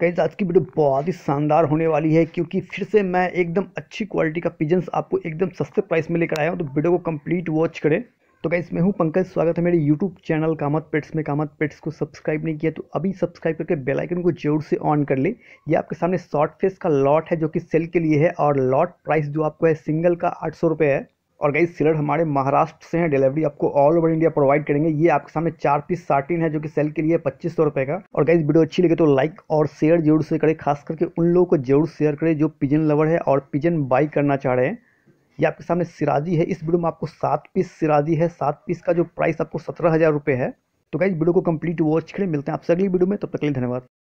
guys आज की video बहुत ही शानदार होने वाली है क्योंकि फिर से मैं एकदम अच्छी क्वालिटी का पिजन्स आपको एकदम सस्ते प्राइस में लेकर आया हूँ तो वीडियो को कंप्लीट वॉच करें तो गाइज मैं हूँ पंकज स्वागत है मेरे यूट्यूब चैनल कामत पेट्स में कामत पेट्स को सब्सक्राइब नहीं किया तो अभी सब्सक्राइब करके बेलाइकन को जरूर से ऑन कर ले ये आपके सामने शॉर्ट फेस का लॉट है जो कि सेल के लिए है और लॉट प्राइस जो आपको है सिंगल का आठ सौ है और गई सिलर हमारे महाराष्ट्र से हैं डिलीवरी आपको ऑल ओवर इंडिया प्रोवाइड करेंगे ये आपके सामने चार पीस सार्टिन है जो कि सेल के लिए पच्चीस सौ रुपये का और गई वीडियो अच्छी लगे तो लाइक और शेयर जरूर से करें खास करके उन लोगों को जरूर शेयर करें जो पिजन लवर है और पिजन बाई करना चाह रहे हैं ये आपके सामने सिराजी है इस वीडियो में आपको सात पीस सिराजी है सात पीस का जो प्राइस आपको सत्रह हज़ार है तो गाइज वीडियो को कंप्लीट वॉच करें मिलते हैं आपसे अगली वीडियो में तब तक के लिए धन्यवाद